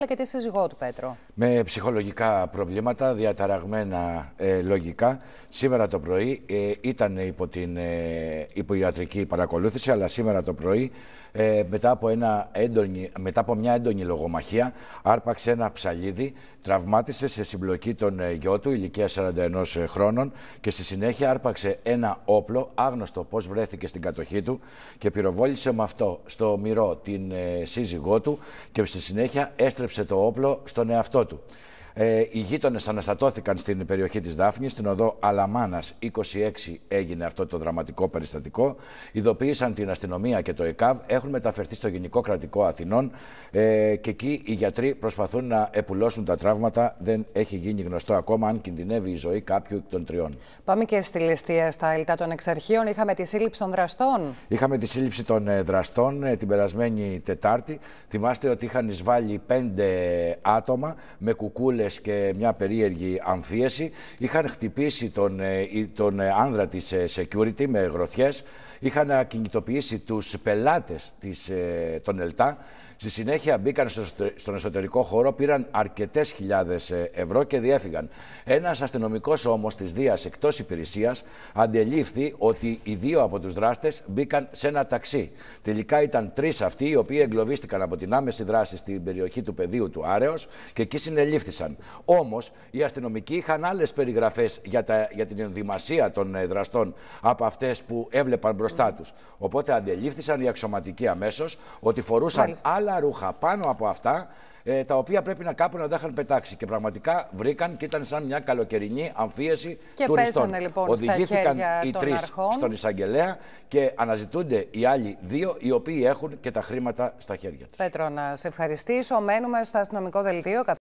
αλλά και τη σύζυγό του Πέτρο. Με ψυχολογικά προβλήματα, διαταραγμένα ε, λογικά. Σήμερα το πρωί ε, ήταν υπό την ε, υποιατρική παρακολούθηση, αλλά σήμερα το πρωί ε, μετά, από ένα έντονη, μετά από μια έντονη λογομαχία άρπαξε ένα ψαλίδι, τραυμάτισε σε συμπλοκή τον γιο του ηλικία 41 χρόνων και στη συνέχεια άρπαξε ένα όπλο, άγνωστο πώς βρέθηκε στην κατοχή του και πυροβόλησε με αυτό στο μυρό την σύζυγό του και στη συνέχεια έστρεψε το όπλο στον εαυτό του. Ε, οι γείτονες αναστατώθηκαν στην περιοχή της Δάφνης, στην οδό Αλαμάνας 26 έγινε αυτό το δραματικό περιστατικό. Ειδοποίησαν την αστυνομία και το ΕΚΑΒ, έχουν μεταφερθεί στο Γενικό Κρατικό Αθηνών ε, και εκεί οι γιατροί προσπαθούν να επουλώσουν τα τραύματα. Δεν έχει γίνει γνωστό ακόμα αν κινδυνεύει η ζωή κάποιου των τριών. Πάμε και στη ληστεία στα Ελτά των Εξαρχείων. Είχαμε τη σύλληψη των δραστών. Είχαμε τη σύλληψη των ε, δραστών ε, την περασμένη Τετάρτη. Θυμάστε ότι είχαν εισβάλει πέντε άτομα με κουκούλες και μια περίεργη αμφίεση. Είχαν χτυπήσει τον, ε, τον ε, άνδρα της ε, security με γροθιές, είχαν κινητοποιήσει τους πελάτες της, των ΕΛΤΑ Στη συνέχεια μπήκαν στον εσωτερικό χώρο, πήραν αρκετές χιλιάδες ε, ευρώ και διέφυγαν. Ένας αστυνομικός όμως της Δίας εκτός υπηρεσίας αντελήφθη ότι οι δύο από τους δράστες μπήκαν σε ένα ταξί. Τελικά ήταν τρεις αυτοί οι οποίοι εγκλωβίστηκαν από την άμεση δράση στην περιοχή του πεδίου του Άρεος και εκεί συνελήφθησαν. Όμως οι αστυνομικοί είχαν άλλες περιγραφές για, για την ενδυμασία των ε, δραστών από αυτές που έβλεπαν μπροστά τους. Οπότε αντελήφθησαν οι αξιωματικοί αμέσως ότι φορούσαν άλλα ρούχα πάνω από αυτά ε, τα οποία πρέπει να κάπου να τα είχαν πετάξει. Και πραγματικά βρήκαν και ήταν σαν μια καλοκαιρινή αμφίεση και τουριστών. Πέσανε, λοιπόν, Οδηγήθηκαν οι τρει στον εισαγγελέα και αναζητούνται οι άλλοι δύο, οι οποίοι έχουν και τα χρήματα στα χέρια τους. Πέτρο, να σε ευχαριστήσω. Μένουμε στο αστυνομικό δελτίο.